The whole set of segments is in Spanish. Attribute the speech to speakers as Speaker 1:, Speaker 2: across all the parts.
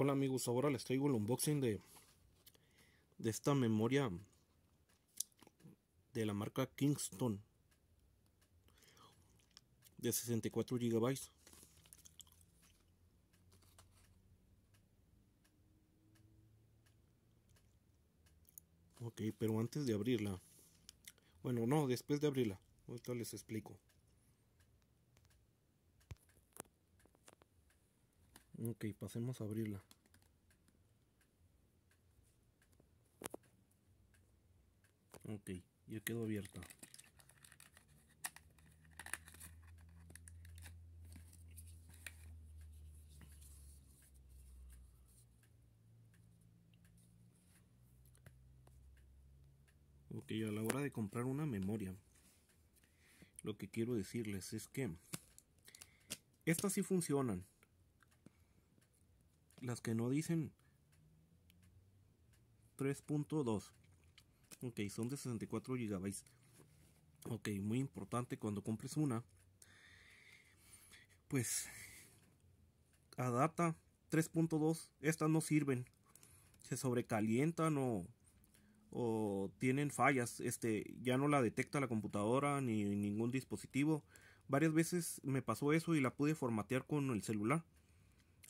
Speaker 1: Hola amigos, ahora les traigo el unboxing de, de esta memoria de la marca Kingston de 64 GB. Ok, pero antes de abrirla, bueno, no, después de abrirla, ahorita les explico. Ok, pasemos a abrirla. Ok, ya quedó abierta. Ok, a la hora de comprar una memoria, lo que quiero decirles es que estas sí funcionan las que no dicen 3.2 ok son de 64 gigabytes ok muy importante cuando compres una pues a data 3.2 estas no sirven se sobrecalientan o, o tienen fallas este ya no la detecta la computadora ni ningún dispositivo varias veces me pasó eso y la pude formatear con el celular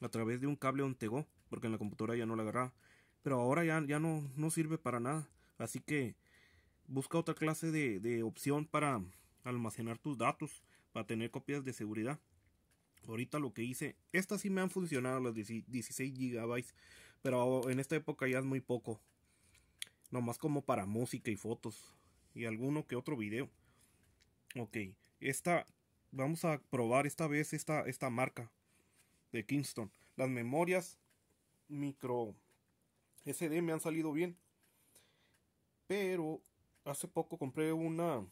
Speaker 1: a través de un cable Ontego, porque en la computadora ya no la agarraba. Pero ahora ya, ya no, no sirve para nada. Así que busca otra clase de, opción para almacenar tus datos, para tener copias de seguridad. Ahorita lo que hice, estas sí me han funcionado las 16 GB, pero en esta época ya es muy poco. Nomás como para música y fotos y alguno que otro video. Ok, esta vamos a probar esta vez esta marca de Kingston. Las memorias micro SD me han salido bien. Pero hace poco compré una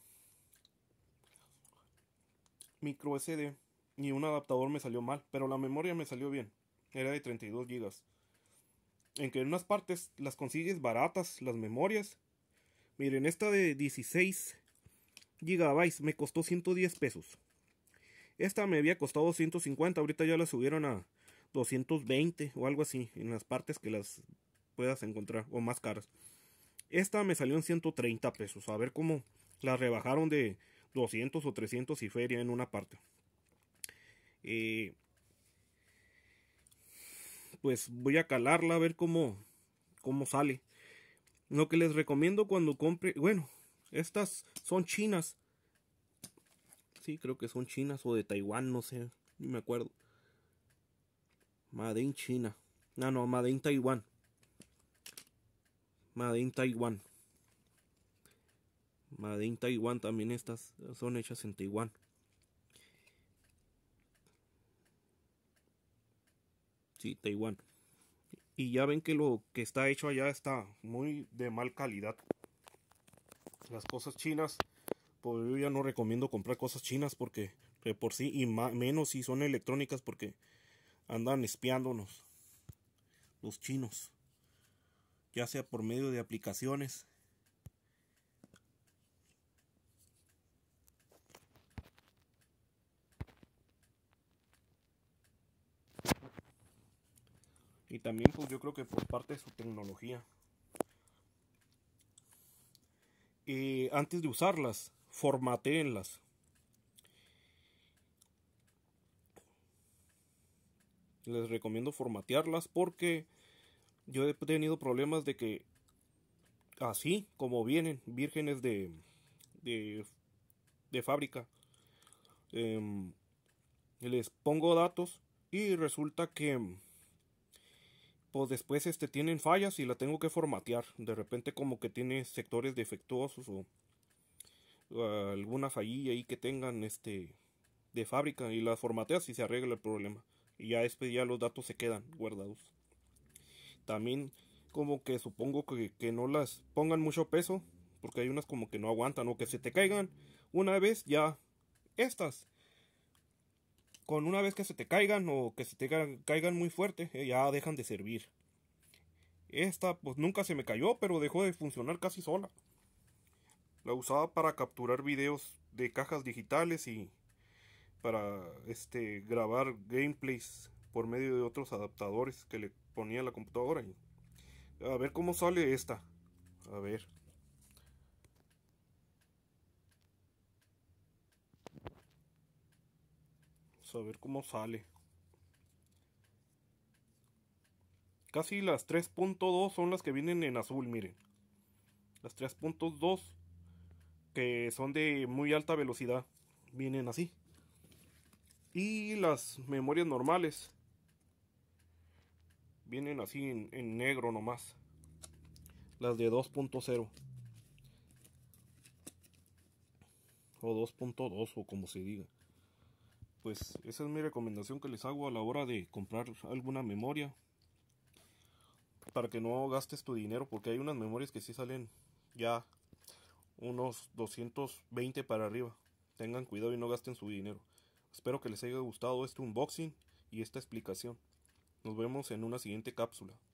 Speaker 1: micro SD y un adaptador me salió mal, pero la memoria me salió bien. Era de 32 GB. En que en unas partes las consigues baratas las memorias. Miren, esta de 16 GB me costó 110 pesos. Esta me había costado 250, ahorita ya la subieron a 220 o algo así, en las partes que las puedas encontrar o más caras. Esta me salió en 130 pesos, a ver cómo la rebajaron de 200 o 300 y feria en una parte. Eh, pues voy a calarla a ver cómo, cómo sale. Lo que les recomiendo cuando compre, bueno, estas son chinas Sí, creo que son chinas o de Taiwán, no sé, ni me acuerdo. Made in China. No, no, Made in Taiwán. Made in Taiwán. Made in Taiwán también estas son hechas en Taiwán. Sí, Taiwán. Y ya ven que lo que está hecho allá está muy de mal calidad. Las cosas chinas yo ya no recomiendo comprar cosas chinas porque de por sí y menos si son electrónicas porque andan espiándonos los chinos ya sea por medio de aplicaciones y también pues yo creo que por parte de su tecnología y antes de usarlas formateenlas. Les recomiendo formatearlas porque yo he tenido problemas de que así como vienen vírgenes de de, fábrica em, les pongo datos y resulta que pues después este tienen fallas y la tengo que formatear de repente como que tiene sectores defectuosos o alguna fallilla ahí que tengan este de fábrica y las formateas y se arregla el problema. Y ya los datos se quedan guardados. También como que supongo que, no las pongan mucho peso. Porque hay unas como que no aguantan o que se te caigan. Una vez ya estas. Con una vez que se te caigan o que se te caigan muy fuerte, eh, ya dejan de servir. Esta pues nunca se me cayó, pero dejó de funcionar casi sola. La usaba para capturar videos de cajas digitales y para este, grabar gameplays por medio de otros adaptadores que le ponía la computadora. a ver cómo sale esta. A ver. Vamos a ver cómo sale. Casi las 3.2 son las que vienen en azul, miren. Las 3.2 que son de muy alta velocidad. Vienen así. Y las memorias normales. Vienen así en, negro nomás. Las de 2.0. O 2.2 o como se diga. Pues esa es mi recomendación que les hago a la hora de comprar alguna memoria. Para que no gastes tu dinero porque hay unas memorias que sí salen ya unos 220 para arriba. Tengan cuidado y no gasten su dinero. Espero que les haya gustado este unboxing y esta explicación. Nos vemos en una siguiente cápsula.